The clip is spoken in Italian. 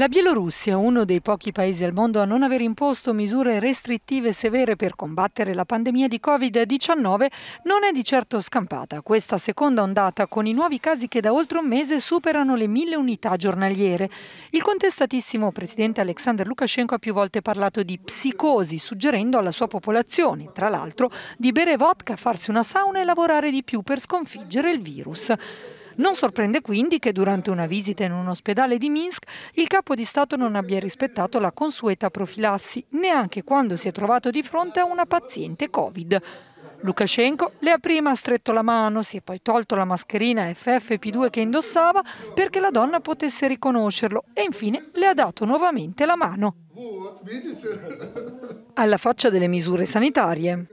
La Bielorussia, uno dei pochi paesi al mondo a non aver imposto misure restrittive severe per combattere la pandemia di Covid-19, non è di certo scampata. Questa seconda ondata, con i nuovi casi che da oltre un mese superano le mille unità giornaliere. Il contestatissimo presidente Alexander Lukashenko ha più volte parlato di psicosi, suggerendo alla sua popolazione, tra l'altro, di bere vodka, farsi una sauna e lavorare di più per sconfiggere il virus. Non sorprende quindi che durante una visita in un ospedale di Minsk il capo di Stato non abbia rispettato la consueta profilassi, neanche quando si è trovato di fronte a una paziente Covid. Lukashenko le ha prima stretto la mano, si è poi tolto la mascherina FFP2 che indossava perché la donna potesse riconoscerlo e infine le ha dato nuovamente la mano. Alla faccia delle misure sanitarie.